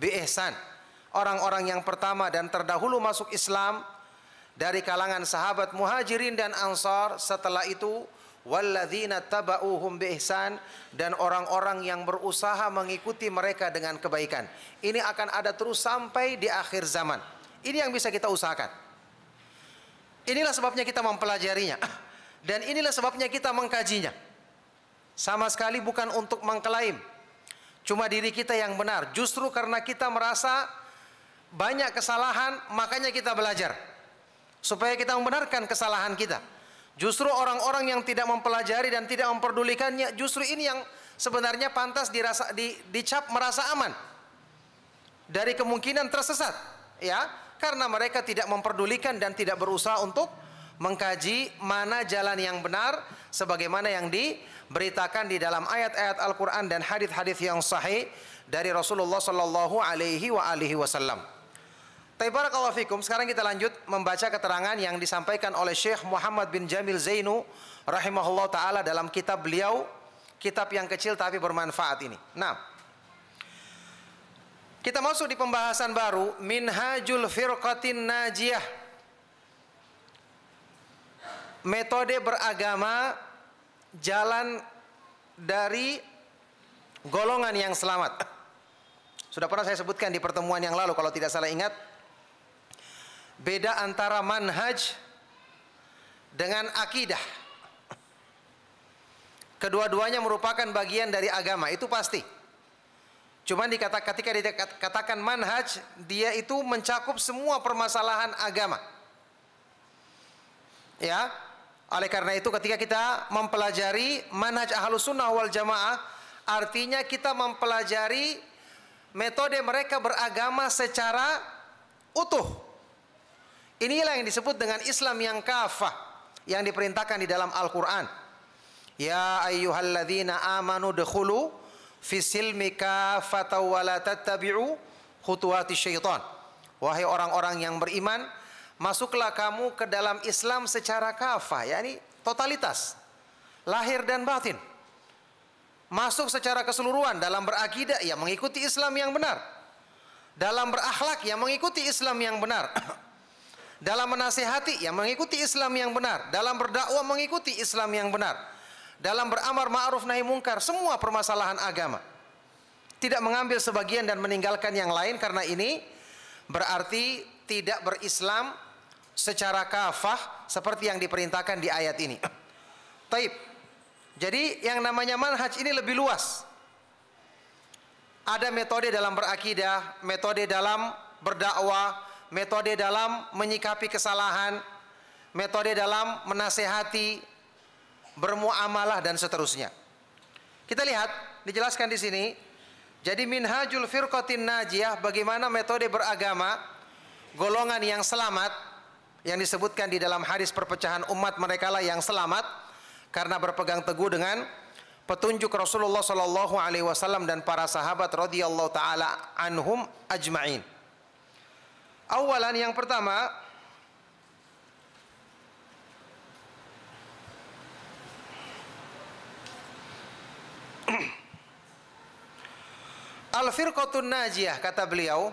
biihsan. Orang-orang yang pertama dan terdahulu masuk Islam dari kalangan sahabat Muhajirin dan Ansar setelah itu walladzina taba'uhum biihsan dan orang-orang yang berusaha mengikuti mereka dengan kebaikan. Ini akan ada terus sampai di akhir zaman. Ini yang bisa kita usahakan. Inilah sebabnya kita mempelajarinya dan inilah sebabnya kita mengkajinya. Sama sekali bukan untuk mengklaim Cuma diri kita yang benar. Justru karena kita merasa banyak kesalahan, makanya kita belajar. Supaya kita membenarkan kesalahan kita. Justru orang-orang yang tidak mempelajari dan tidak memperdulikannya, justru ini yang sebenarnya pantas dirasa, di, dicap merasa aman. Dari kemungkinan tersesat. ya Karena mereka tidak memperdulikan dan tidak berusaha untuk mengkaji mana jalan yang benar sebagaimana yang diberitakan di dalam ayat-ayat Al-Qur'an dan hadis-hadis yang sahih dari Rasulullah sallallahu alaihi wa alihi wasallam. Tapi fikum, sekarang kita lanjut membaca keterangan yang disampaikan oleh Syekh Muhammad bin Jamil Zainu rahimahullah taala dalam kitab beliau kitab yang kecil tapi bermanfaat ini. Nah, kita masuk di pembahasan baru Minhajul Firqatin Najiyah metode beragama jalan dari golongan yang selamat. Sudah pernah saya sebutkan di pertemuan yang lalu kalau tidak salah ingat beda antara manhaj dengan akidah. Kedua-duanya merupakan bagian dari agama, itu pasti. Cuman dikatakan ketika dikatakan manhaj, dia itu mencakup semua permasalahan agama. Ya, oleh karena itu ketika kita mempelajari manhaj ahlus sunnah wal jamaah artinya kita mempelajari metode mereka beragama secara utuh. Inilah yang disebut dengan Islam yang kafah yang diperintahkan di dalam Al-Qur'an. Ya ayyuhalladzina amanu dkhulu fisilmi kafatan tattabi'u khutuwati syaitan. Wahai orang-orang yang beriman, masuklah kamu ke dalam Islam secara kafah, yakni totalitas, lahir dan batin. Masuk secara keseluruhan dalam berakidah, ya mengikuti Islam yang benar. Dalam berakhlak, ya mengikuti Islam yang benar. dalam menasihati ya mengikuti Islam yang benar. Dalam berdakwah, mengikuti Islam yang benar. Dalam beramar ma'ruf nahi mungkar, semua permasalahan agama. Tidak mengambil sebagian dan meninggalkan yang lain karena ini berarti tidak berislam secara kafah seperti yang diperintahkan di ayat ini. Taib. Jadi yang namanya manhaj ini lebih luas. Ada metode dalam berakidah, metode dalam berdakwah, metode dalam menyikapi kesalahan, metode dalam menasehati, bermuamalah dan seterusnya. Kita lihat dijelaskan di sini. Jadi minhajul firqatin najiyah bagaimana metode beragama golongan yang selamat yang disebutkan di dalam hadis perpecahan umat mereka lah yang selamat karena berpegang teguh dengan petunjuk Rasulullah Shallallahu Alaihi Wasallam dan para sahabat radhiyallahu taala anhum ajma'in. Awalan yang pertama Al-firqatun najiyah kata beliau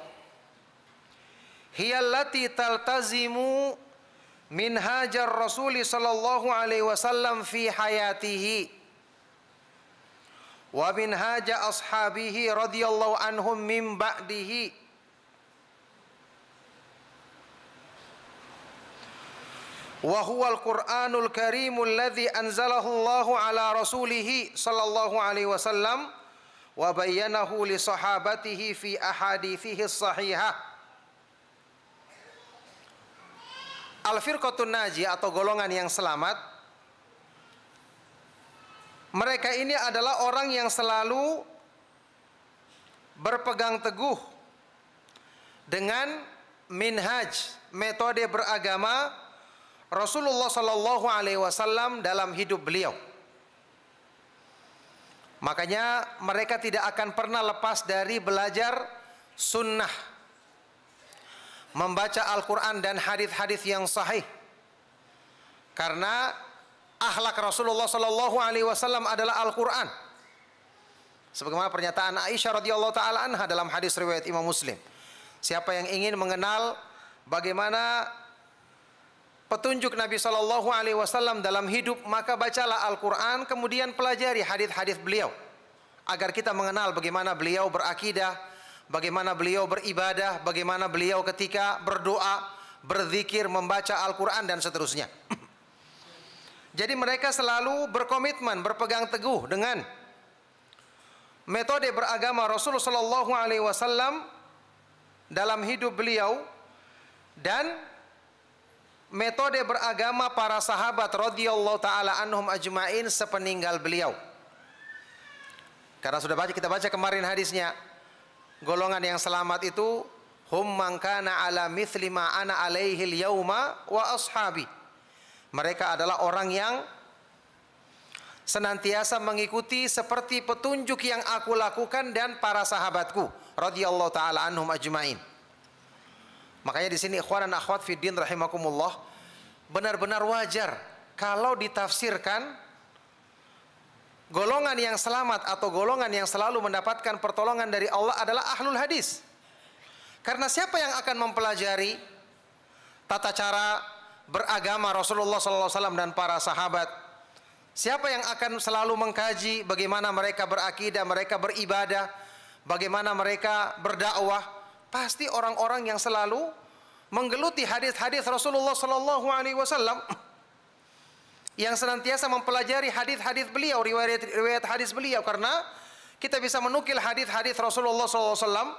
هي التي تلتزم منهاج الرسول صلى الله عليه وسلم في حياته ومنهاج أصحابه رضي الله عنهم من بعده وهو القرآن الكريم الذي أنزله الله على رسوله صلى الله عليه وسلم وبينه لصحابته في أحاديثه الصحيحه al-firqatun naji atau golongan yang selamat mereka ini adalah orang yang selalu berpegang teguh dengan minhaj, metode beragama Rasulullah Shallallahu Alaihi Wasallam dalam hidup beliau. Makanya mereka tidak akan pernah lepas dari belajar sunnah membaca Al-Quran dan hadis-hadis yang sahih. Karena akhlak Rasulullah Shallallahu Alaihi Wasallam adalah Al-Quran. Sebagaimana pernyataan Aisyah radhiyallahu taala anha dalam hadis riwayat Imam Muslim. Siapa yang ingin mengenal bagaimana petunjuk Nabi Shallallahu Alaihi Wasallam dalam hidup maka bacalah Al-Quran kemudian pelajari hadis-hadis beliau agar kita mengenal bagaimana beliau berakidah, bagaimana beliau beribadah, bagaimana beliau ketika berdoa, berzikir, membaca Al-Qur'an dan seterusnya. Jadi mereka selalu berkomitmen, berpegang teguh dengan metode beragama Rasulullah Shallallahu Alaihi Wasallam dalam hidup beliau dan metode beragama para sahabat radhiyallahu taala anhum ajmain sepeninggal beliau. Karena sudah baca kita baca kemarin hadisnya, golongan yang selamat itu hum mangkana ala mithli ma ana alaihi yauma wa ashabi. Mereka adalah orang yang senantiasa mengikuti seperti petunjuk yang aku lakukan dan para sahabatku radhiyallahu taala anhum ajmain. Makanya di sini ikhwan dan akhwat fiddin rahimakumullah benar-benar wajar kalau ditafsirkan Golongan yang selamat atau golongan yang selalu mendapatkan pertolongan dari Allah adalah ahlul hadis. Karena siapa yang akan mempelajari tata cara beragama Rasulullah SAW dan para sahabat? Siapa yang akan selalu mengkaji bagaimana mereka berakidah, mereka beribadah, bagaimana mereka berdakwah? Pasti orang-orang yang selalu menggeluti hadis-hadis Rasulullah Sallallahu Alaihi Wasallam yang senantiasa mempelajari hadis-hadis beliau, riwayat-riwayat hadis beliau karena kita bisa menukil hadis-hadis Rasulullah SAW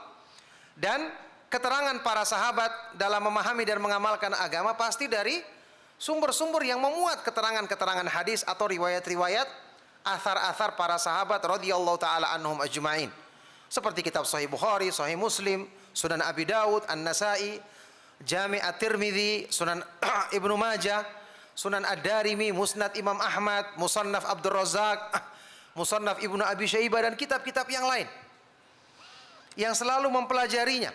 dan keterangan para sahabat dalam memahami dan mengamalkan agama pasti dari sumber-sumber yang memuat keterangan-keterangan hadis atau riwayat-riwayat asar-asar para sahabat radhiyallahu taala anhum ajmain seperti kitab Sahih Bukhari, Sahih Muslim, Sunan Abi Daud, An-Nasai, Jami' At-Tirmidzi, Sunan Ibnu Majah, Sunan Ad-Darimi, Musnad Imam Ahmad, Musannaf Abdul Razak, ah, Musannaf Ibnu Abi Syaibah dan kitab-kitab yang lain. Yang selalu mempelajarinya.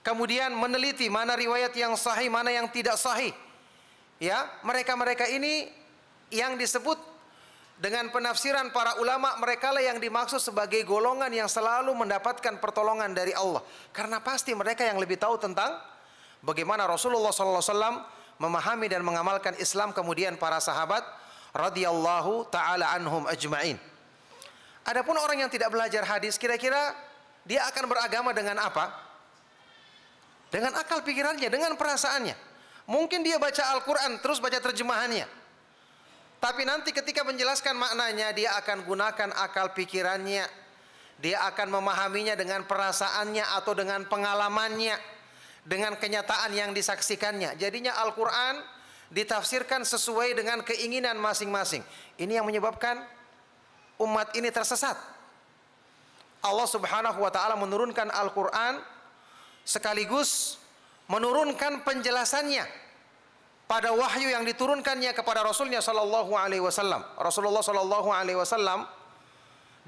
Kemudian meneliti mana riwayat yang sahih, mana yang tidak sahih. Ya, mereka-mereka ini yang disebut dengan penafsiran para ulama mereka lah yang dimaksud sebagai golongan yang selalu mendapatkan pertolongan dari Allah karena pasti mereka yang lebih tahu tentang bagaimana Rasulullah Sallallahu Wasallam memahami dan mengamalkan Islam kemudian para sahabat radhiyallahu taala anhum ajmain. Adapun orang yang tidak belajar hadis kira-kira dia akan beragama dengan apa? Dengan akal pikirannya, dengan perasaannya. Mungkin dia baca Al-Qur'an terus baca terjemahannya. Tapi nanti ketika menjelaskan maknanya dia akan gunakan akal pikirannya. Dia akan memahaminya dengan perasaannya atau dengan pengalamannya dengan kenyataan yang disaksikannya. Jadinya Al-Quran ditafsirkan sesuai dengan keinginan masing-masing. Ini yang menyebabkan umat ini tersesat. Allah Subhanahu wa taala menurunkan Al-Qur'an sekaligus menurunkan penjelasannya pada wahyu yang diturunkannya kepada Rasulnya Shallallahu Alaihi Wasallam. Rasulullah Shallallahu Alaihi Wasallam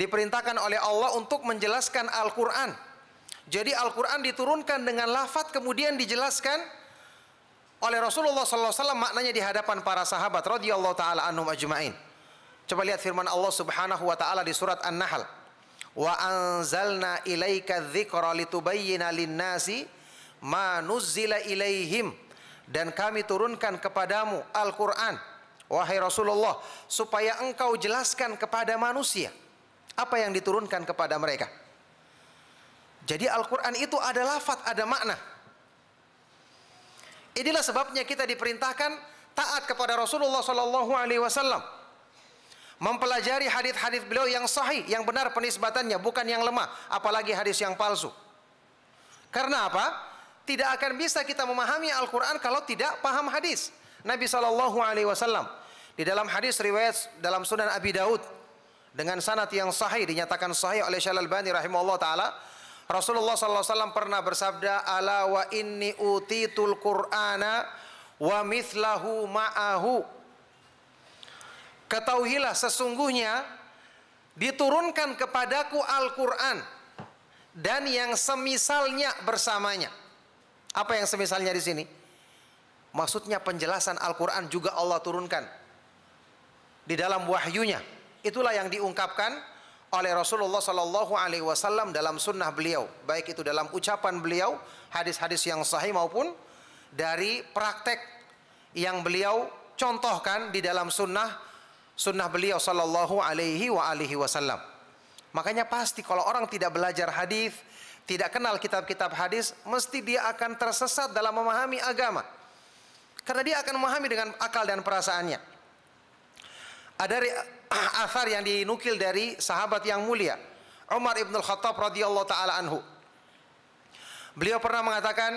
diperintahkan oleh Allah untuk menjelaskan Al-Quran jadi Al-Quran diturunkan dengan lafat kemudian dijelaskan oleh Rasulullah SAW maknanya di hadapan para sahabat radhiyallahu taala anhum ajma'in. Coba lihat firman Allah Subhanahu wa taala di surat An-Nahl. Wa anzalna ilaika dzikra litubayyana lin-nasi ma nuzzila ilaihim dan kami turunkan kepadamu Al-Qur'an wahai Rasulullah supaya engkau jelaskan kepada manusia apa yang diturunkan kepada mereka. Jadi Al-Quran itu ada lafat, ada makna. Inilah sebabnya kita diperintahkan taat kepada Rasulullah Sallallahu Alaihi Wasallam. Mempelajari hadis-hadis beliau yang sahih, yang benar penisbatannya, bukan yang lemah, apalagi hadis yang palsu. Karena apa? Tidak akan bisa kita memahami Al-Quran kalau tidak paham hadis. Nabi Shallallahu Alaihi Wasallam di dalam hadis riwayat dalam Sunan Abi Daud dengan sanat yang sahih dinyatakan sahih oleh Syalal Bani rahimahullah taala Rasulullah SAW pernah bersabda, "Ala wa inni utitul Qur'ana wa mithlahu ma'ahu." Ketahuilah sesungguhnya diturunkan kepadaku Al-Qur'an dan yang semisalnya bersamanya. Apa yang semisalnya di sini? Maksudnya penjelasan Al-Qur'an juga Allah turunkan di dalam wahyunya. Itulah yang diungkapkan oleh Rasulullah Shallallahu Alaihi Wasallam dalam sunnah beliau, baik itu dalam ucapan beliau, hadis-hadis yang sahih maupun dari praktek yang beliau contohkan di dalam sunnah sunnah beliau Shallallahu Alaihi wa alihi Wasallam. Makanya pasti kalau orang tidak belajar hadis, tidak kenal kitab-kitab hadis, mesti dia akan tersesat dalam memahami agama. Karena dia akan memahami dengan akal dan perasaannya. Ada Ah, asar yang dinukil dari sahabat yang mulia Umar ibn Khattab radhiyallahu taala anhu. Beliau pernah mengatakan,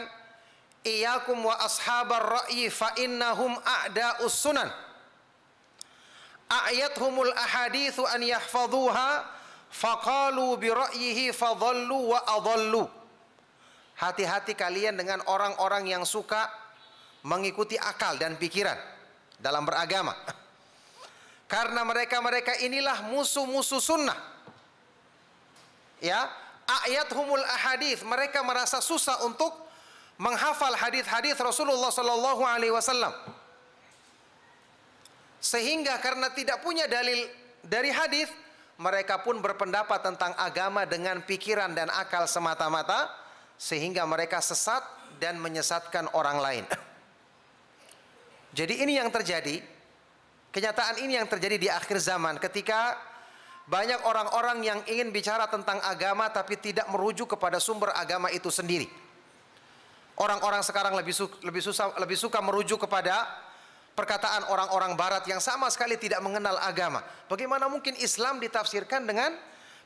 "Iyyakum wa ashabar ra'yi fa innahum a'da'us sunan." Ayathumul ahaditsu an yahfazuha faqalu bi ra'yihi fadhallu wa adhallu. Hati-hati kalian dengan orang-orang yang suka mengikuti akal dan pikiran dalam beragama. Karena mereka-mereka inilah musuh-musuh sunnah. Ya, ayat humul hadith. Mereka merasa susah untuk menghafal hadith-hadith Rasulullah Sallallahu Alaihi Wasallam. Sehingga karena tidak punya dalil dari hadith, mereka pun berpendapat tentang agama dengan pikiran dan akal semata-mata, sehingga mereka sesat dan menyesatkan orang lain. Jadi ini yang terjadi Kenyataan ini yang terjadi di akhir zaman ketika banyak orang-orang yang ingin bicara tentang agama tapi tidak merujuk kepada sumber agama itu sendiri. Orang-orang sekarang lebih su lebih susah lebih suka merujuk kepada perkataan orang-orang barat yang sama sekali tidak mengenal agama. Bagaimana mungkin Islam ditafsirkan dengan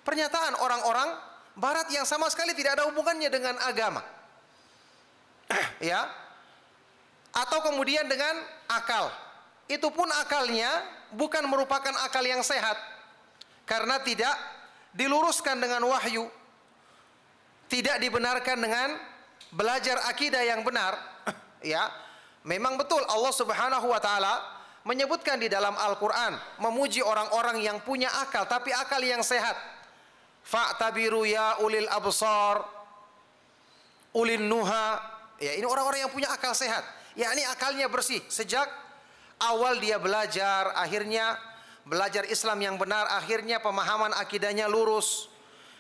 pernyataan orang-orang barat yang sama sekali tidak ada hubungannya dengan agama? ya. Atau kemudian dengan akal itu pun akalnya bukan merupakan akal yang sehat karena tidak diluruskan dengan wahyu tidak dibenarkan dengan belajar akidah yang benar ya memang betul Allah Subhanahu wa taala menyebutkan di dalam Al-Qur'an memuji orang-orang yang punya akal tapi akal yang sehat fa'tabiru ya ulil absar ulin nuha ya ini orang-orang yang punya akal sehat yakni akalnya bersih sejak awal dia belajar, akhirnya belajar Islam yang benar, akhirnya pemahaman akidahnya lurus.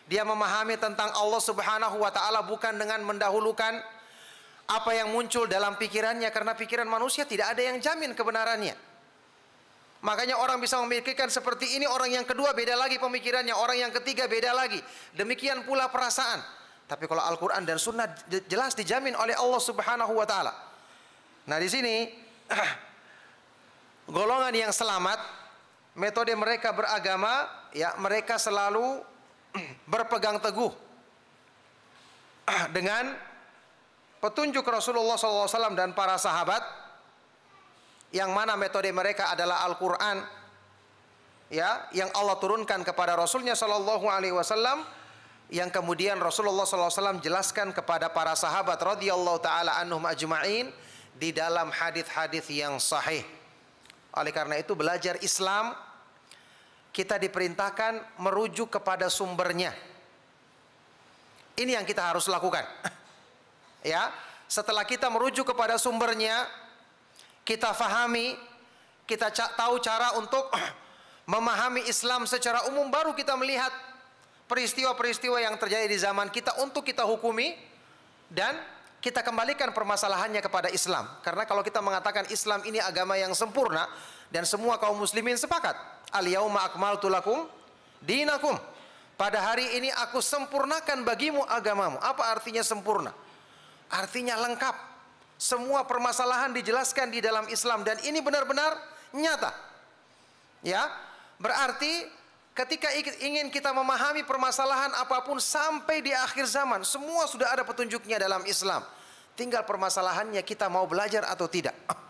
Dia memahami tentang Allah Subhanahu wa taala bukan dengan mendahulukan apa yang muncul dalam pikirannya karena pikiran manusia tidak ada yang jamin kebenarannya. Makanya orang bisa memikirkan seperti ini, orang yang kedua beda lagi pemikirannya, orang yang ketiga beda lagi. Demikian pula perasaan. Tapi kalau Al-Qur'an dan Sunnah jelas dijamin oleh Allah Subhanahu wa taala. Nah, di sini golongan yang selamat metode mereka beragama ya mereka selalu berpegang teguh dengan petunjuk Rasulullah SAW dan para sahabat yang mana metode mereka adalah Al-Quran ya yang Allah turunkan kepada Rasulnya Shallallahu Alaihi Wasallam yang kemudian Rasulullah SAW jelaskan kepada para sahabat radhiyallahu taala anhum ajma'in di dalam hadith-hadith yang sahih oleh karena itu belajar Islam kita diperintahkan merujuk kepada sumbernya. Ini yang kita harus lakukan. ya, setelah kita merujuk kepada sumbernya, kita fahami, kita tahu cara untuk memahami Islam secara umum baru kita melihat peristiwa-peristiwa yang terjadi di zaman kita untuk kita hukumi dan kita kembalikan permasalahannya kepada Islam. Karena kalau kita mengatakan Islam ini agama yang sempurna dan semua kaum muslimin sepakat, al yauma akmaltu lakum dinakum. Pada hari ini aku sempurnakan bagimu agamamu. Apa artinya sempurna? Artinya lengkap. Semua permasalahan dijelaskan di dalam Islam dan ini benar-benar nyata. Ya. Berarti Ketika ingin kita memahami permasalahan apapun sampai di akhir zaman, semua sudah ada petunjuknya dalam Islam. Tinggal permasalahannya kita mau belajar atau tidak.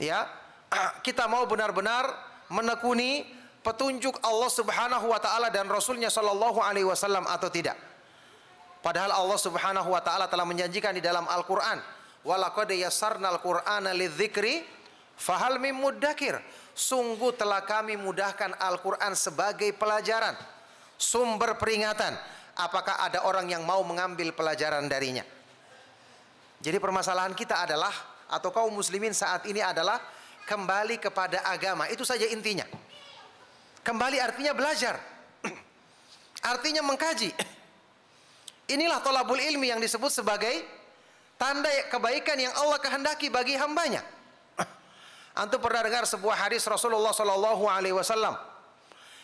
Ya, kita mau benar-benar menekuni petunjuk Allah Subhanahu wa taala dan Rasulnya sallallahu alaihi wasallam atau tidak. Padahal Allah Subhanahu wa taala telah menjanjikan di dalam Al-Qur'an, "Wa yassarnal Qur'ana lidzikri Fahal mim mudakir. Sungguh telah kami mudahkan Al-Quran sebagai pelajaran. Sumber peringatan. Apakah ada orang yang mau mengambil pelajaran darinya? Jadi permasalahan kita adalah atau kaum muslimin saat ini adalah kembali kepada agama. Itu saja intinya. Kembali artinya belajar. artinya mengkaji. Inilah tolabul ilmi yang disebut sebagai tanda kebaikan yang Allah kehendaki bagi hambanya. Antum pernah dengar sebuah hadis Rasulullah Shallallahu Alaihi Wasallam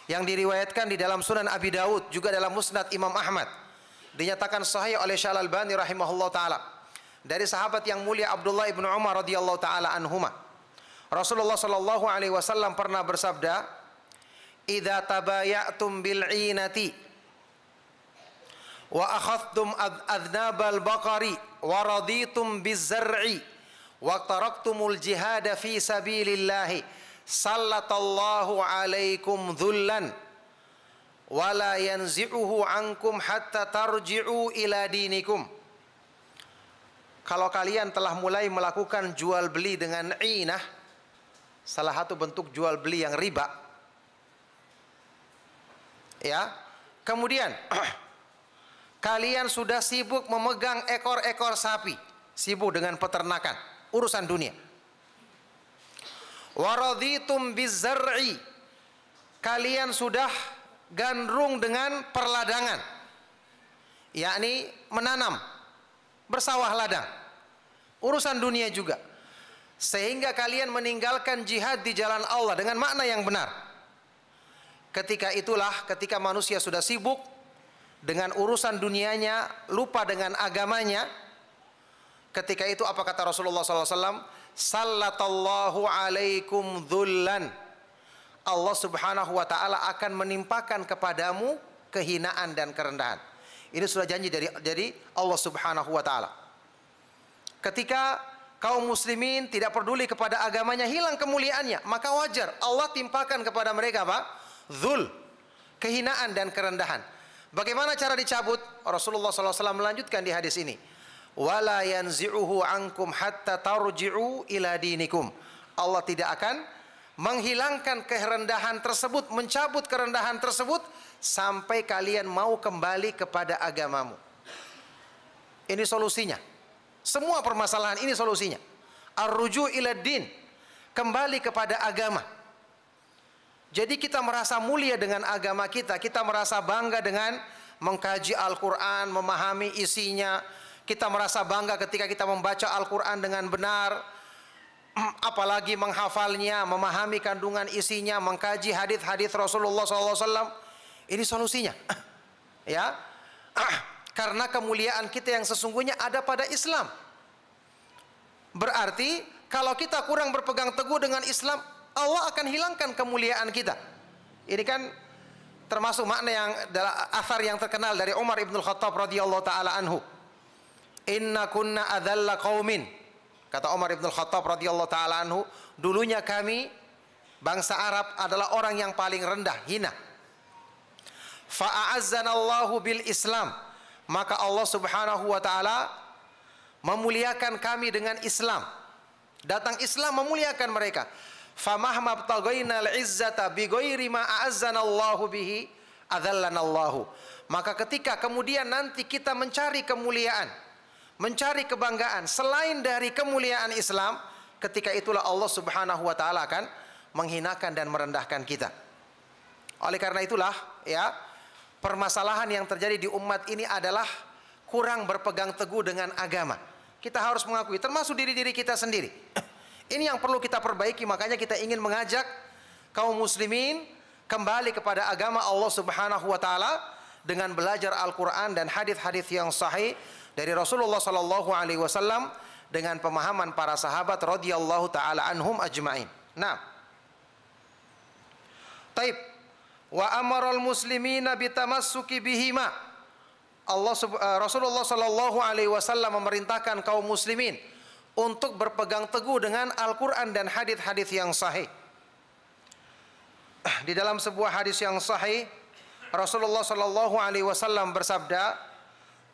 yang diriwayatkan di dalam Sunan Abi Daud juga dalam Musnad Imam Ahmad dinyatakan sahih oleh Syal Bani rahimahullah taala dari sahabat yang mulia Abdullah ibnu Umar radhiyallahu taala anhuma Rasulullah Shallallahu Alaihi Wasallam pernah bersabda idza tabayatum bil inati wa akhadtum adnabal bakari wa raditum bil zar'i fi sabilillah alaikum dhullan wala yanzi'uhu ankum hatta tarji'u ila dinikum kalau kalian telah mulai melakukan jual beli dengan inah salah satu bentuk jual beli yang riba ya kemudian kalian sudah sibuk memegang ekor-ekor sapi sibuk dengan peternakan urusan dunia. Waraditum bizar'i. Kalian sudah gandrung dengan perladangan. Yakni menanam, bersawah ladang. Urusan dunia juga. Sehingga kalian meninggalkan jihad di jalan Allah dengan makna yang benar. Ketika itulah ketika manusia sudah sibuk dengan urusan dunianya, lupa dengan agamanya, Ketika itu apa kata Rasulullah SAW? Sallatallahu alaikum dhullan. Allah subhanahu wa ta'ala akan menimpakan kepadamu kehinaan dan kerendahan. Ini sudah janji dari, dari Allah subhanahu wa ta'ala. Ketika kaum muslimin tidak peduli kepada agamanya, hilang kemuliaannya. Maka wajar Allah timpakan kepada mereka apa? Dhul. Kehinaan dan kerendahan. Bagaimana cara dicabut? Rasulullah SAW melanjutkan di hadis ini wala yanzi'uhu ankum hatta tarji'u ila dinikum. Allah tidak akan menghilangkan kerendahan tersebut, mencabut kerendahan tersebut sampai kalian mau kembali kepada agamamu. Ini solusinya. Semua permasalahan ini solusinya. Arruju ila din. Kembali kepada agama. Jadi kita merasa mulia dengan agama kita, kita merasa bangga dengan mengkaji Al-Qur'an, memahami isinya, kita merasa bangga ketika kita membaca Al-Quran dengan benar, hmm, apalagi menghafalnya, memahami kandungan isinya, mengkaji hadis-hadis Rasulullah SAW. Ini solusinya, ya, karena kemuliaan kita yang sesungguhnya ada pada Islam. Berarti kalau kita kurang berpegang teguh dengan Islam, Allah akan hilangkan kemuliaan kita. Ini kan termasuk makna yang adalah asar yang terkenal dari Umar ibn Khattab radhiyallahu taala anhu. Inna kunna adalla qaumin. Kata Umar bin Khattab radhiyallahu taala anhu, dulunya kami bangsa Arab adalah orang yang paling rendah, hina. Fa'azzanallahu bil Islam. Maka Allah Subhanahu wa taala memuliakan kami dengan Islam. Datang Islam memuliakan mereka. Famahma btaghaina al-izzata bi ghairi ma a'azzanallahu bihi adallanallahu. Maka ketika kemudian nanti kita mencari kemuliaan mencari kebanggaan selain dari kemuliaan Islam, ketika itulah Allah Subhanahu wa taala akan menghinakan dan merendahkan kita. Oleh karena itulah ya, permasalahan yang terjadi di umat ini adalah kurang berpegang teguh dengan agama. Kita harus mengakui termasuk diri-diri kita sendiri. Ini yang perlu kita perbaiki, makanya kita ingin mengajak kaum muslimin kembali kepada agama Allah Subhanahu wa taala dengan belajar Al-Qur'an dan hadis-hadis yang sahih dari Rasulullah Shallallahu Alaihi Wasallam dengan pemahaman para sahabat radhiyallahu taala anhum ajma'in. Nah, taib wa amaral muslimina bitamassuki bihima. Allah eh, Rasulullah Sallallahu Alaihi Wasallam memerintahkan kaum muslimin untuk berpegang teguh dengan Al-Quran dan hadis-hadis yang sahih. Di dalam sebuah hadis yang sahih, Rasulullah Sallallahu Alaihi Wasallam bersabda,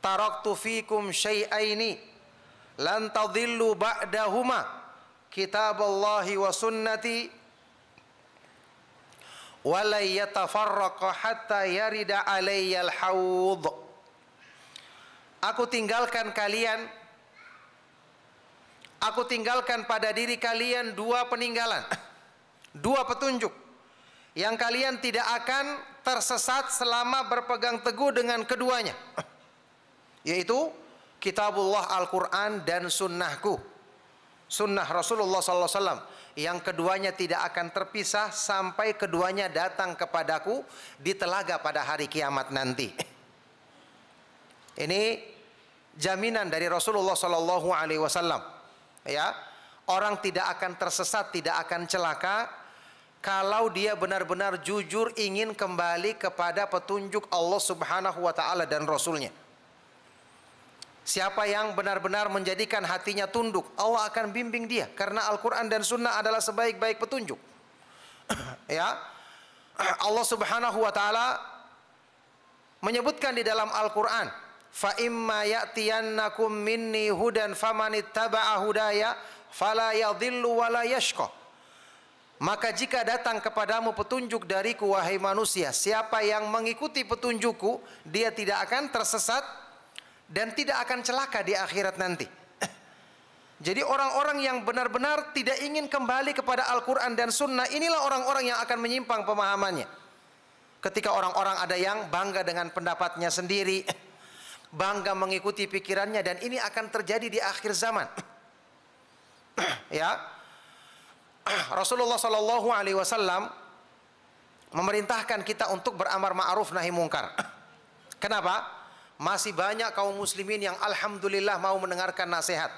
taraktu fikum syai'aini lan tadhillu ba'dahuma kitaballahi wa sunnati wa la yatafarraqa hatta yarida alayyal hawd Aku tinggalkan kalian Aku tinggalkan pada diri kalian dua peninggalan dua petunjuk yang kalian tidak akan tersesat selama berpegang teguh dengan keduanya yaitu kitabullah Al-Qur'an dan sunnahku. Sunnah Rasulullah saw yang keduanya tidak akan terpisah sampai keduanya datang kepadaku di telaga pada hari kiamat nanti. Ini jaminan dari Rasulullah sallallahu alaihi wasallam. Ya. Orang tidak akan tersesat, tidak akan celaka kalau dia benar-benar jujur ingin kembali kepada petunjuk Allah Subhanahu wa taala dan rasulnya. Siapa yang benar-benar menjadikan hatinya tunduk, Allah akan bimbing dia karena Al-Qur'an dan Sunnah adalah sebaik-baik petunjuk. ya. Allah Subhanahu wa taala menyebutkan di dalam Al-Qur'an, "Fa imma ya'tiyannakum minni hudan famanittaba'a hudaya fala yadhillu wa la yashqa." Maka jika datang kepadamu petunjuk dariku wahai manusia, siapa yang mengikuti petunjukku, dia tidak akan tersesat dan tidak akan celaka di akhirat nanti. Jadi orang-orang yang benar-benar tidak ingin kembali kepada Al-Quran dan Sunnah inilah orang-orang yang akan menyimpang pemahamannya. Ketika orang-orang ada yang bangga dengan pendapatnya sendiri, bangga mengikuti pikirannya dan ini akan terjadi di akhir zaman. ya. Rasulullah Shallallahu alaihi wasallam memerintahkan kita untuk beramar ma'ruf nahi mungkar. Kenapa? Masih banyak kaum muslimin yang alhamdulillah mau mendengarkan nasihat.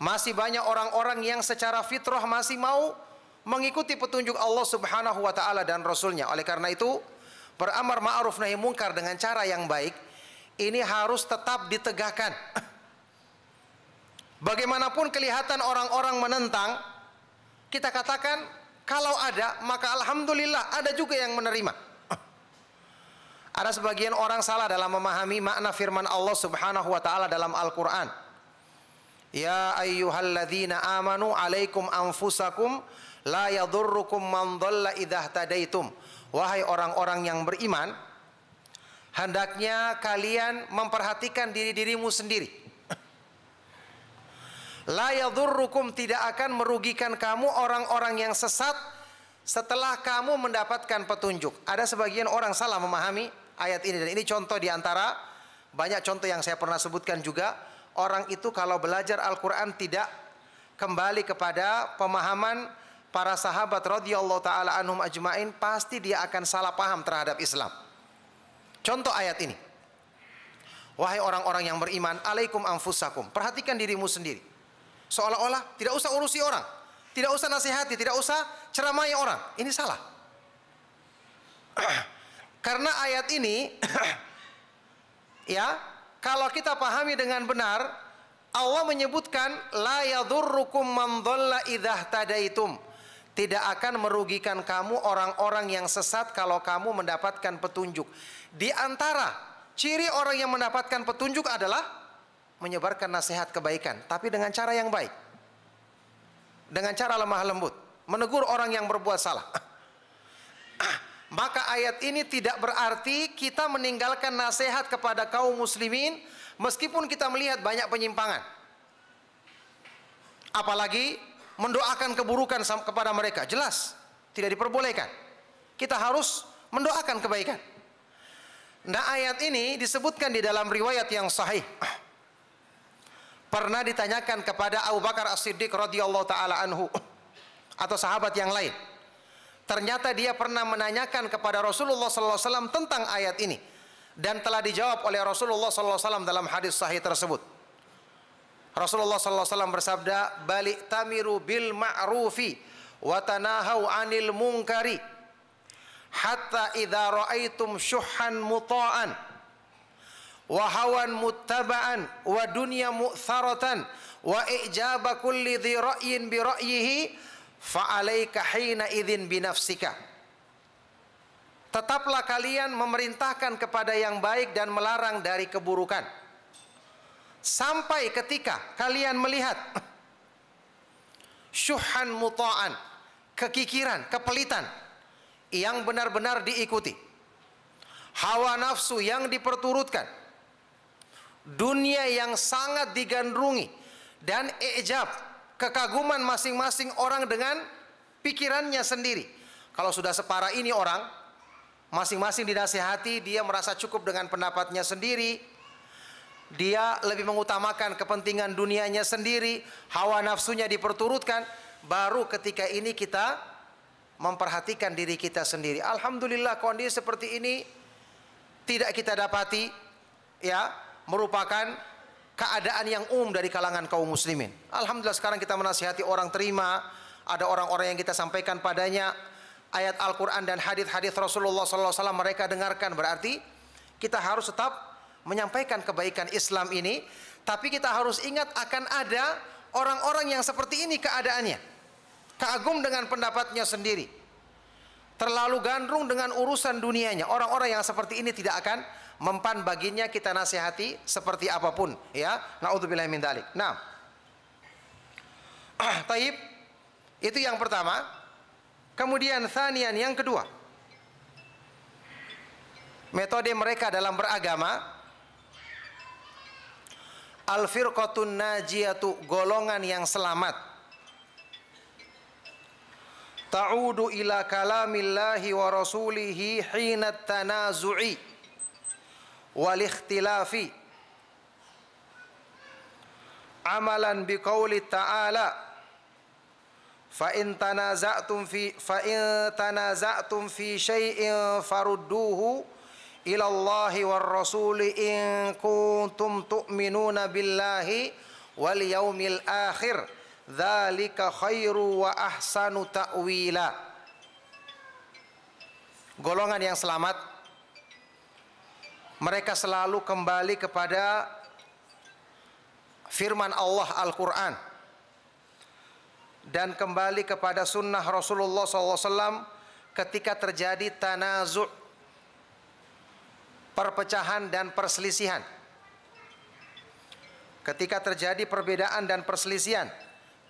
Masih banyak orang-orang yang secara fitrah masih mau mengikuti petunjuk Allah Subhanahu wa taala dan rasulnya. Oleh karena itu, beramar ma'ruf nahi mungkar dengan cara yang baik ini harus tetap ditegakkan. Bagaimanapun kelihatan orang-orang menentang, kita katakan kalau ada maka alhamdulillah ada juga yang menerima. Ada sebagian orang salah dalam memahami makna firman Allah Subhanahu wa taala dalam Al-Qur'an. Ya ayyuhalladzina amanu alaikum anfusakum la yadurrukum man dhalla idhahtadaitum. Wahai orang-orang yang beriman, hendaknya kalian memperhatikan diri-dirimu sendiri. La yadurrukum tidak akan merugikan kamu orang-orang yang sesat setelah kamu mendapatkan petunjuk. Ada sebagian orang salah memahami ayat ini dan ini contoh di antara banyak contoh yang saya pernah sebutkan juga orang itu kalau belajar Al-Qur'an tidak kembali kepada pemahaman para sahabat radhiyallahu taala anhum ajmain pasti dia akan salah paham terhadap Islam. Contoh ayat ini. Wahai orang-orang yang beriman, alaikum anfusakum. Perhatikan dirimu sendiri. Seolah-olah tidak usah urusi orang, tidak usah nasihati, tidak usah ceramahi orang. Ini salah. Karena ayat ini ya, kalau kita pahami dengan benar, Allah menyebutkan la yadhurrukum man dhalla idah tadaitum. Tidak akan merugikan kamu orang-orang yang sesat kalau kamu mendapatkan petunjuk. Di antara ciri orang yang mendapatkan petunjuk adalah menyebarkan nasihat kebaikan, tapi dengan cara yang baik. Dengan cara lemah lembut, menegur orang yang berbuat salah. Maka ayat ini tidak berarti kita meninggalkan nasihat kepada kaum muslimin meskipun kita melihat banyak penyimpangan. Apalagi mendoakan keburukan kepada mereka, jelas tidak diperbolehkan. Kita harus mendoakan kebaikan. Nah, ayat ini disebutkan di dalam riwayat yang sahih. Pernah ditanyakan kepada Abu Bakar As-Siddiq radhiyallahu taala anhu atau sahabat yang lain. Ternyata dia pernah menanyakan kepada Rasulullah SAW tentang ayat ini dan telah dijawab oleh Rasulullah SAW dalam hadis sahih tersebut. Rasulullah SAW bersabda, "Balik tamiru bil ma'rufi watanahu 'anil munkari hatta idza ra'aitum syuhan muta'an wa hawan muttaba'an wa dunya mu'tharatan wa ijaba kulli dhi ra'yin bi ra'yihi fa'alaika hina idzin binafsika tetaplah kalian memerintahkan kepada yang baik dan melarang dari keburukan sampai ketika kalian melihat syuhan muta'an kekikiran, kepelitan yang benar-benar diikuti hawa nafsu yang diperturutkan dunia yang sangat digandrungi dan ijab kekaguman masing-masing orang dengan pikirannya sendiri. Kalau sudah separah ini orang, masing-masing dinasihati, dia merasa cukup dengan pendapatnya sendiri. Dia lebih mengutamakan kepentingan dunianya sendiri, hawa nafsunya diperturutkan. Baru ketika ini kita memperhatikan diri kita sendiri. Alhamdulillah kondisi seperti ini tidak kita dapati ya merupakan keadaan yang umum dari kalangan kaum muslimin. Alhamdulillah sekarang kita menasihati orang terima, ada orang-orang yang kita sampaikan padanya ayat Al-Qur'an dan hadis-hadis Rasulullah SAW mereka dengarkan berarti kita harus tetap menyampaikan kebaikan Islam ini, tapi kita harus ingat akan ada orang-orang yang seperti ini keadaannya. Kagum dengan pendapatnya sendiri. Terlalu gandrung dengan urusan dunianya. Orang-orang yang seperti ini tidak akan mempan baginya kita nasihati seperti apapun ya naudzubillah min dalik nah ah, taib itu yang pertama kemudian thanian yang kedua metode mereka dalam beragama al firqatun najiyatu golongan yang selamat ta'udu ila kalamillahi wa rasulihi hina tanazu'i Walikhtilafi ikhtilafi amalan biqauli ta'ala fa in tanaza'tum fi fa in tanaza'tum fi syai'in farudduhu ila Allahi war rasul in kuntum tu'minuna billahi wal yaumil akhir dzalika khairu wa ahsanu ta'wila golongan yang selamat mereka selalu kembali kepada firman Allah Al-Quran dan kembali kepada sunnah Rasulullah SAW ketika terjadi tanazuk perpecahan dan perselisihan ketika terjadi perbedaan dan perselisihan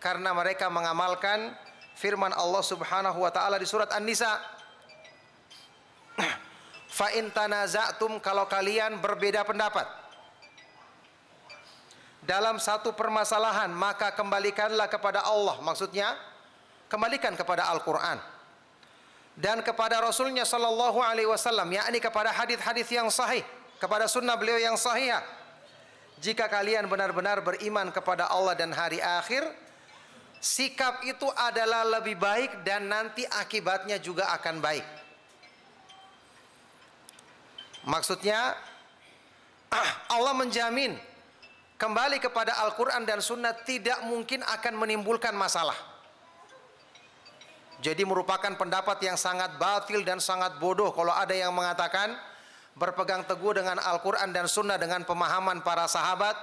karena mereka mengamalkan firman Allah Subhanahu wa taala di surat An-Nisa fa intanazatum kalau kalian berbeda pendapat dalam satu permasalahan maka kembalikanlah kepada Allah maksudnya kembalikan kepada Al-Qur'an dan kepada Rasulnya Shallallahu Alaihi Wasallam yakni kepada hadis-hadis yang sahih kepada sunnah beliau yang sahih jika kalian benar-benar beriman kepada Allah dan hari akhir sikap itu adalah lebih baik dan nanti akibatnya juga akan baik. Maksudnya ah, Allah menjamin kembali kepada Al-Quran dan Sunnah tidak mungkin akan menimbulkan masalah. Jadi merupakan pendapat yang sangat batil dan sangat bodoh kalau ada yang mengatakan berpegang teguh dengan Al-Quran dan Sunnah dengan pemahaman para sahabat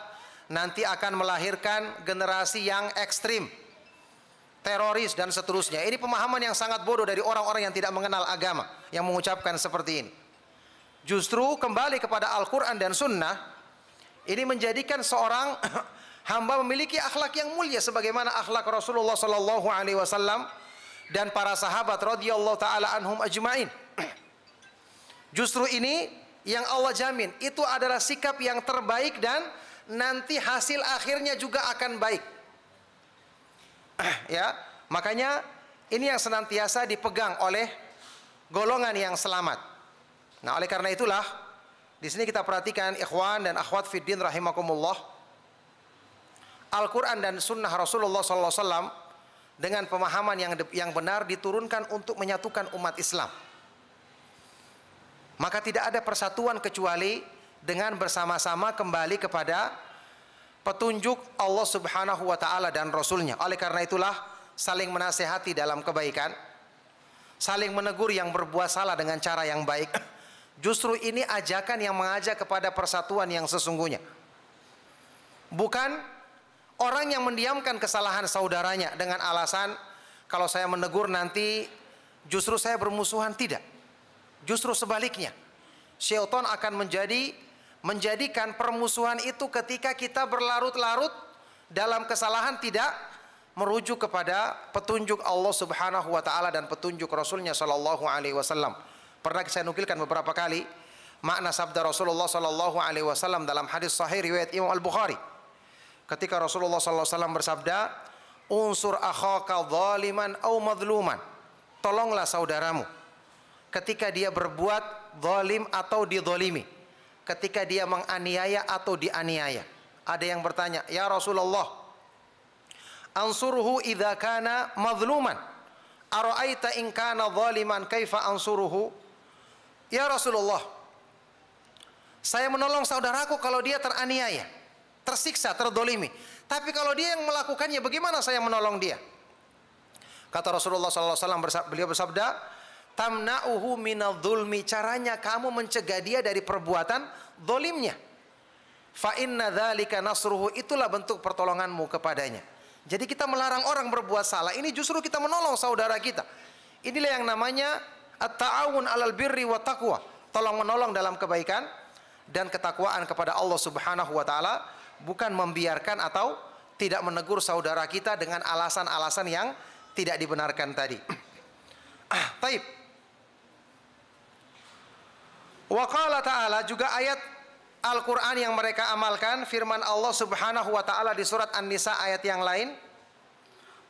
nanti akan melahirkan generasi yang ekstrim, teroris dan seterusnya. Ini pemahaman yang sangat bodoh dari orang-orang yang tidak mengenal agama yang mengucapkan seperti ini. Justru kembali kepada Al-Quran dan Sunnah ini menjadikan seorang hamba memiliki akhlak yang mulia sebagaimana akhlak Rasulullah Sallallahu Alaihi Wasallam dan para sahabat radhiyallahu taala anhum ajmain. Justru ini yang Allah jamin itu adalah sikap yang terbaik dan nanti hasil akhirnya juga akan baik. ya, makanya ini yang senantiasa dipegang oleh golongan yang selamat. Nah, oleh karena itulah di sini kita perhatikan ikhwan dan akhwat fiddin rahimakumullah. Al-Qur'an dan sunnah Rasulullah sallallahu alaihi dengan pemahaman yang yang benar diturunkan untuk menyatukan umat Islam. Maka tidak ada persatuan kecuali dengan bersama-sama kembali kepada petunjuk Allah Subhanahu wa taala dan rasulnya. Oleh karena itulah saling menasehati dalam kebaikan, saling menegur yang berbuat salah dengan cara yang baik Justru ini ajakan yang mengajak kepada persatuan yang sesungguhnya. Bukan orang yang mendiamkan kesalahan saudaranya dengan alasan kalau saya menegur nanti justru saya bermusuhan tidak. Justru sebaliknya. Syaitan akan menjadi menjadikan permusuhan itu ketika kita berlarut-larut dalam kesalahan tidak merujuk kepada petunjuk Allah Subhanahu wa taala dan petunjuk Rasulnya sallallahu alaihi wasallam. Pernah saya nukilkan beberapa kali makna sabda Rasulullah sallallahu alaihi wasallam dalam hadis sahih riwayat Imam Al-Bukhari. Ketika Rasulullah saw wasallam bersabda, "Unsur akhaka zaliman au madluman." Tolonglah saudaramu ketika dia berbuat zalim atau didolimi. Ketika dia menganiaya atau dianiaya. Ada yang bertanya, "Ya Rasulullah, ansuruhu idza kana madluman?" Ara'aita in kana zaliman kaifa ansuruhu? Ya Rasulullah, saya menolong saudaraku kalau dia teraniaya, tersiksa, terdolimi. Tapi kalau dia yang melakukannya, bagaimana saya menolong dia? Kata Rasulullah SAW, beliau bersabda, Tamna'uhu minadzulmi. Caranya kamu mencegah dia dari perbuatan dolimnya. Fa inna nasruhu itulah bentuk pertolonganmu kepadanya. Jadi kita melarang orang berbuat salah, ini justru kita menolong saudara kita. Inilah yang namanya at-ta'awun alal birri wa taqwa. Tolong menolong dalam kebaikan dan ketakwaan kepada Allah Subhanahu wa taala, bukan membiarkan atau tidak menegur saudara kita dengan alasan-alasan yang tidak dibenarkan tadi. Ah, taib. Wa ta'ala juga ayat Al-Qur'an yang mereka amalkan firman Allah Subhanahu wa taala di surat An-Nisa ayat yang lain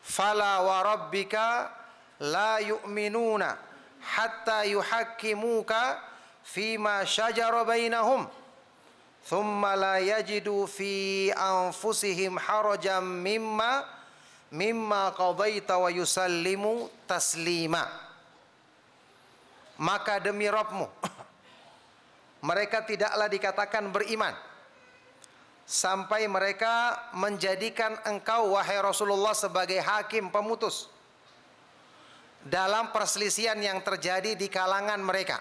fala warabbika la yu'minuna hatta yuhakkimuka fima syajara bainahum thumma la yajidu fi anfusihim harajan mimma mimma qadaita wa yusallimu taslima maka demi Rabbmu mereka tidaklah dikatakan beriman sampai mereka menjadikan engkau wahai Rasulullah sebagai hakim pemutus dalam perselisihan yang terjadi di kalangan mereka.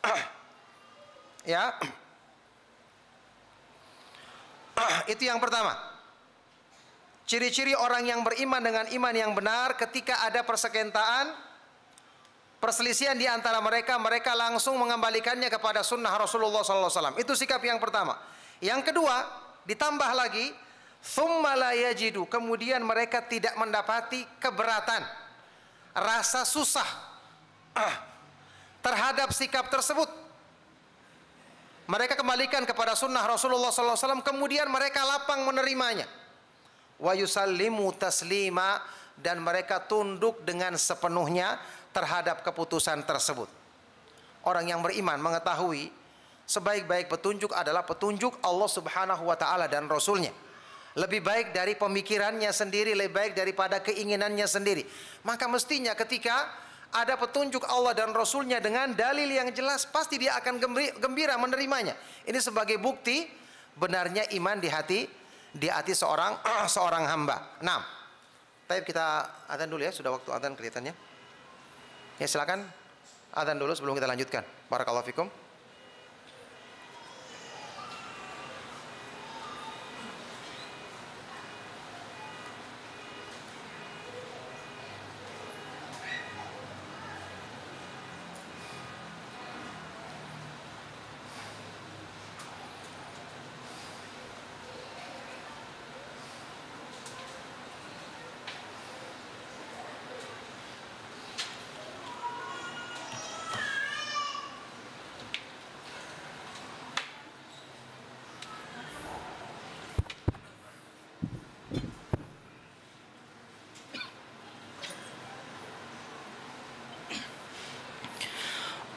ya. Itu yang pertama. Ciri-ciri orang yang beriman dengan iman yang benar ketika ada persekentaan, perselisihan di antara mereka, mereka langsung mengembalikannya kepada sunnah Rasulullah SAW. Itu sikap yang pertama. Yang kedua, ditambah lagi, Kemudian mereka tidak mendapati keberatan rasa susah ah, terhadap sikap tersebut. Mereka kembalikan kepada sunnah Rasulullah SAW. Kemudian mereka lapang menerimanya. Wa yusallimu taslima. Dan mereka tunduk dengan sepenuhnya terhadap keputusan tersebut. Orang yang beriman mengetahui sebaik-baik petunjuk adalah petunjuk Allah Subhanahu wa taala dan rasulnya lebih baik dari pemikirannya sendiri, lebih baik daripada keinginannya sendiri. Maka mestinya ketika ada petunjuk Allah dan Rasulnya dengan dalil yang jelas, pasti dia akan gembira menerimanya. Ini sebagai bukti benarnya iman di hati di hati seorang seorang hamba. Nah, tapi kita adzan dulu ya, sudah waktu adzan kelihatannya. Ya silakan adzan dulu sebelum kita lanjutkan. Barakallahu fikum.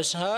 Hush,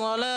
الصلاة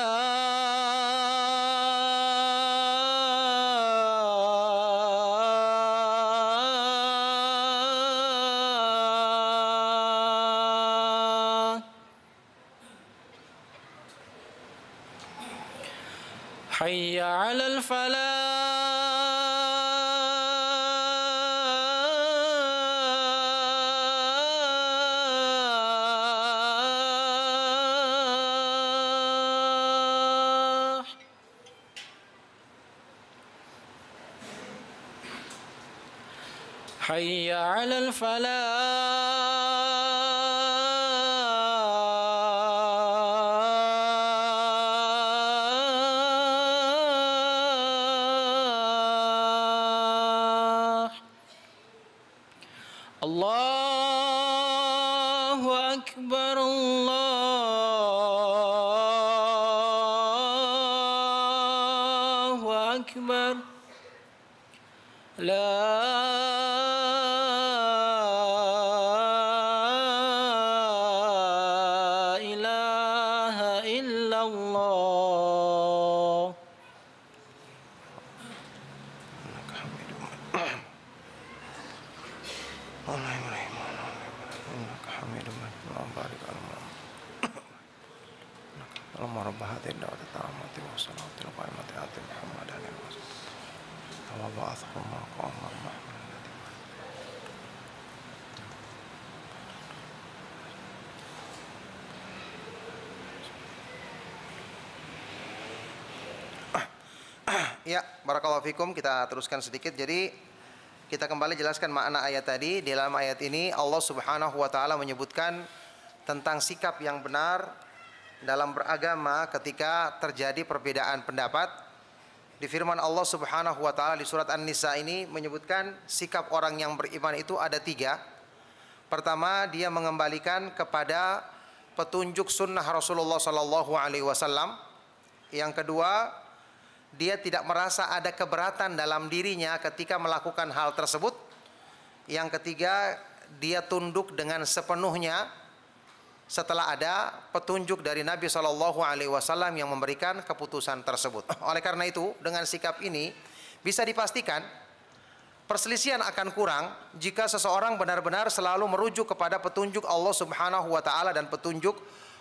Allahu Akbar, Allah. Barakallahu fikum kita teruskan sedikit. Jadi kita kembali jelaskan makna ayat tadi. Di dalam ayat ini Allah Subhanahu wa taala menyebutkan tentang sikap yang benar dalam beragama ketika terjadi perbedaan pendapat. Di firman Allah Subhanahu wa taala di surat An-Nisa ini menyebutkan sikap orang yang beriman itu ada tiga. Pertama, dia mengembalikan kepada petunjuk sunnah Rasulullah sallallahu alaihi wasallam. Yang kedua, dia tidak merasa ada keberatan dalam dirinya ketika melakukan hal tersebut. Yang ketiga, dia tunduk dengan sepenuhnya setelah ada petunjuk dari Nabi Shallallahu Alaihi Wasallam yang memberikan keputusan tersebut. Oleh karena itu, dengan sikap ini bisa dipastikan perselisihan akan kurang jika seseorang benar-benar selalu merujuk kepada petunjuk Allah Subhanahu Wa Taala dan petunjuk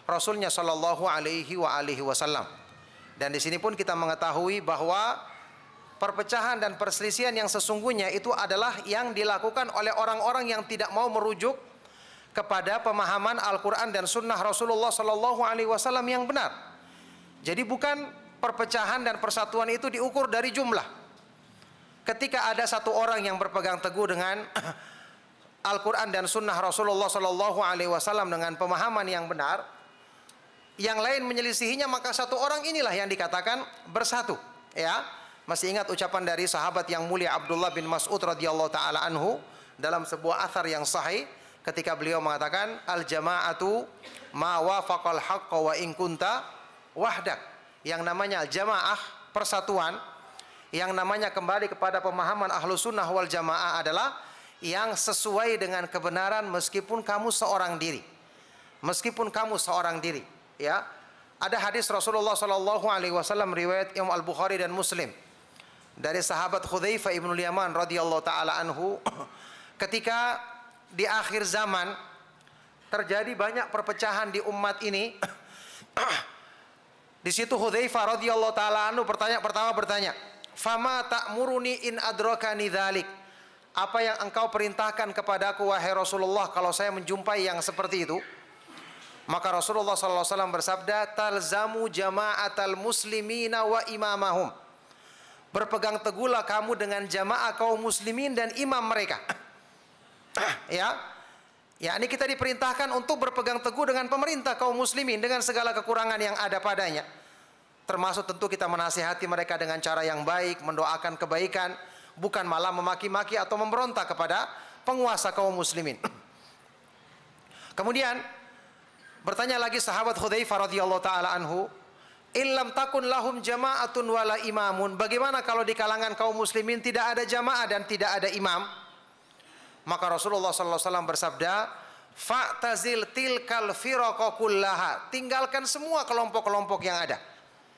Rasulnya Shallallahu Alaihi Wasallam. Dan di sini pun kita mengetahui bahwa perpecahan dan perselisihan yang sesungguhnya itu adalah yang dilakukan oleh orang-orang yang tidak mau merujuk kepada pemahaman Al-Quran dan Sunnah Rasulullah Sallallahu Alaihi Wasallam yang benar. Jadi bukan perpecahan dan persatuan itu diukur dari jumlah. Ketika ada satu orang yang berpegang teguh dengan Al-Quran dan Sunnah Rasulullah Sallallahu Alaihi Wasallam dengan pemahaman yang benar, yang lain menyelisihinya maka satu orang inilah yang dikatakan bersatu ya masih ingat ucapan dari sahabat yang mulia Abdullah bin Mas'ud radhiyallahu taala anhu dalam sebuah athar yang sahih ketika beliau mengatakan al jamaatu ma wafaqal haqqa wa in kunta wahdak yang namanya al jamaah persatuan yang namanya kembali kepada pemahaman ahlu sunnah wal jamaah adalah yang sesuai dengan kebenaran meskipun kamu seorang diri meskipun kamu seorang diri ya ada hadis Rasulullah Shallallahu Alaihi Wasallam riwayat Imam Al Bukhari dan Muslim dari sahabat Khudayfa ibnul Yaman radhiyallahu taala anhu ketika di akhir zaman terjadi banyak perpecahan di umat ini di situ Khudayfa radhiyallahu taala anhu bertanya pertama bertanya fama tak muruni in adrokani dalik apa yang engkau perintahkan kepadaku wahai Rasulullah kalau saya menjumpai yang seperti itu maka Rasulullah SAW bersabda, Talzamu jama'atal muslimina wa imamahum. Berpegang teguhlah kamu dengan jamaah kaum muslimin dan imam mereka. ya, Ya, ini kita diperintahkan untuk berpegang teguh dengan pemerintah kaum muslimin dengan segala kekurangan yang ada padanya. Termasuk tentu kita menasihati mereka dengan cara yang baik, mendoakan kebaikan, bukan malah memaki-maki atau memberontak kepada penguasa kaum muslimin. Kemudian Bertanya lagi sahabat Hudzaifah radhiyallahu taala anhu, "Illam takun lahum jama'atun wala imamun." Bagaimana kalau di kalangan kaum muslimin tidak ada jamaah dan tidak ada imam? Maka Rasulullah sallallahu alaihi wasallam bersabda, "Fa'tazil tilkal firaqa kullaha." Tinggalkan semua kelompok-kelompok yang ada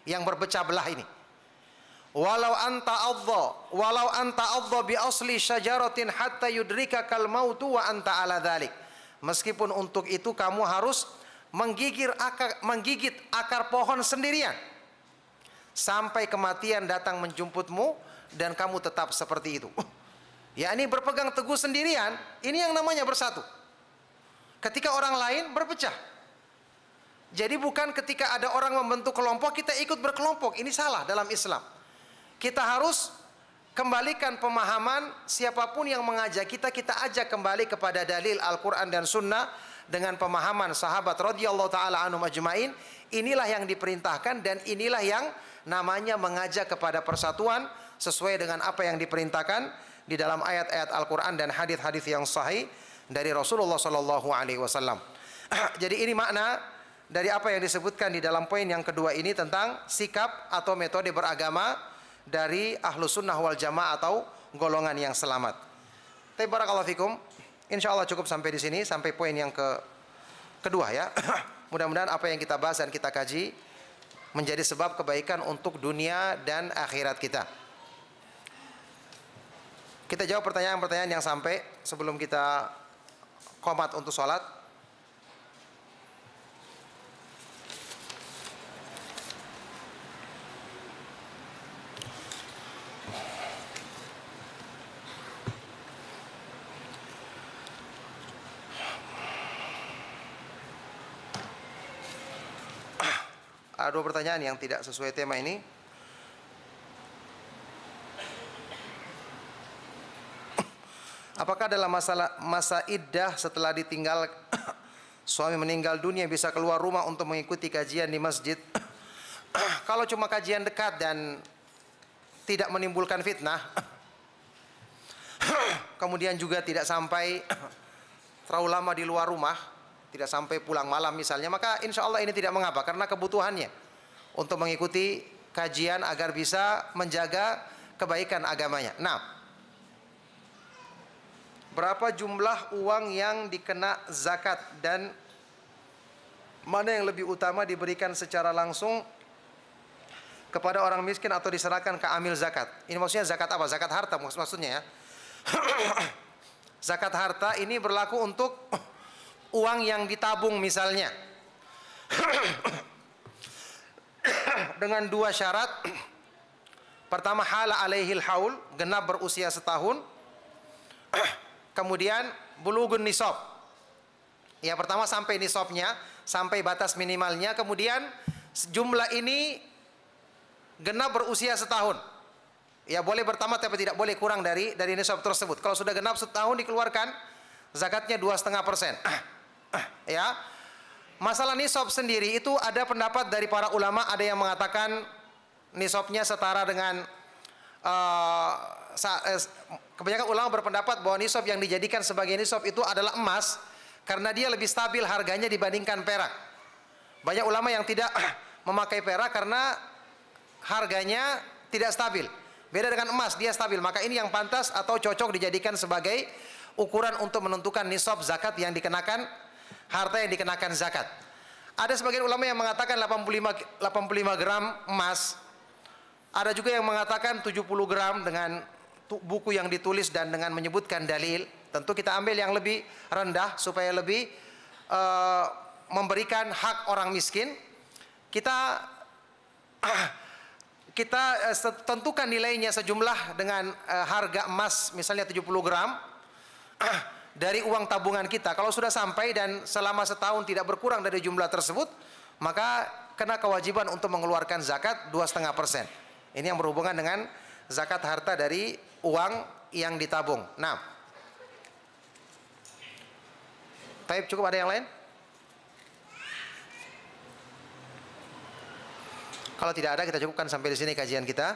yang berpecah belah ini. Walau anta adza, walau anta adza bi asli syajaratin hatta yudrika kal mautu wa anta ala dhalik. Meskipun untuk itu kamu harus menggigit akar, menggigit akar pohon sendirian sampai kematian datang menjemputmu dan kamu tetap seperti itu. Uh, ya ini berpegang teguh sendirian, ini yang namanya bersatu. Ketika orang lain berpecah. Jadi bukan ketika ada orang membentuk kelompok kita ikut berkelompok, ini salah dalam Islam. Kita harus kembalikan pemahaman siapapun yang mengajak kita kita ajak kembali kepada dalil Al-Qur'an dan Sunnah dengan pemahaman sahabat radhiyallahu taala anhum ajmain, inilah yang diperintahkan dan inilah yang namanya mengajak kepada persatuan sesuai dengan apa yang diperintahkan di dalam ayat-ayat Al-Qur'an dan hadis-hadis yang sahih dari Rasulullah sallallahu alaihi wasallam. Jadi ini makna dari apa yang disebutkan di dalam poin yang kedua ini tentang sikap atau metode beragama dari ahlu sunnah wal jamaah atau golongan yang selamat. Tapi barakallahu fikum, Insya Allah cukup sampai di sini, sampai poin yang ke kedua ya. Mudah-mudahan apa yang kita bahas dan kita kaji menjadi sebab kebaikan untuk dunia dan akhirat kita. Kita jawab pertanyaan-pertanyaan yang sampai sebelum kita komat untuk sholat. dua pertanyaan yang tidak sesuai tema ini. Apakah dalam masalah masa iddah setelah ditinggal suami meninggal dunia bisa keluar rumah untuk mengikuti kajian di masjid? Kalau cuma kajian dekat dan tidak menimbulkan fitnah, kemudian juga tidak sampai terlalu lama di luar rumah, tidak sampai pulang malam misalnya, maka insya Allah ini tidak mengapa karena kebutuhannya untuk mengikuti kajian agar bisa menjaga kebaikan agamanya. Nah, berapa jumlah uang yang dikena zakat dan mana yang lebih utama diberikan secara langsung kepada orang miskin atau diserahkan ke amil zakat. Ini maksudnya zakat apa? Zakat harta maksudnya ya. zakat harta ini berlaku untuk uang yang ditabung misalnya. dengan dua syarat. Pertama hala alaihil haul, genap berusia setahun. Kemudian bulugun nisab. Ya pertama sampai nisabnya, sampai batas minimalnya. Kemudian jumlah ini genap berusia setahun. Ya boleh pertama tapi tidak boleh kurang dari dari nisab tersebut. Kalau sudah genap setahun dikeluarkan zakatnya dua setengah persen. Ya, Masalah nisab sendiri itu ada pendapat dari para ulama, ada yang mengatakan nisabnya setara dengan uh, sa, eh, kebanyakan ulama berpendapat bahwa nisab yang dijadikan sebagai nisab itu adalah emas karena dia lebih stabil harganya dibandingkan perak. Banyak ulama yang tidak memakai perak karena harganya tidak stabil. Beda dengan emas, dia stabil. Maka ini yang pantas atau cocok dijadikan sebagai ukuran untuk menentukan nisab zakat yang dikenakan harta yang dikenakan zakat. Ada sebagian ulama yang mengatakan 85 85 gram emas. Ada juga yang mengatakan 70 gram dengan buku yang ditulis dan dengan menyebutkan dalil. Tentu kita ambil yang lebih rendah supaya lebih uh, memberikan hak orang miskin. Kita kita eh, tentukan nilainya sejumlah dengan uh, harga emas misalnya 70 gram. dari uang tabungan kita. Kalau sudah sampai dan selama setahun tidak berkurang dari jumlah tersebut, maka kena kewajiban untuk mengeluarkan zakat 2,5 persen. Ini yang berhubungan dengan zakat harta dari uang yang ditabung. Nah, Taib cukup ada yang lain? Kalau tidak ada kita cukupkan sampai di sini kajian kita.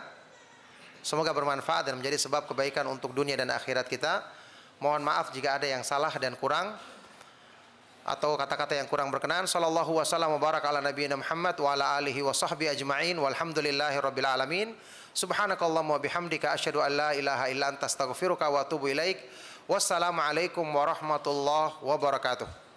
Semoga bermanfaat dan menjadi sebab kebaikan untuk dunia dan akhirat kita. Mohon maaf jika ada yang salah dan kurang atau kata-kata yang kurang berkenan. Sallallahu wasallam mubarak ala nabiyina Muhammad wa ala alihi wa sahbihi ajma'in walhamdulillahi rabbil alamin. Subhanakallahumma bihamdika asyhadu an la ilaha illa anta astaghfiruka wa atubu ilaik. Wassalamualaikum warahmatullahi wabarakatuh.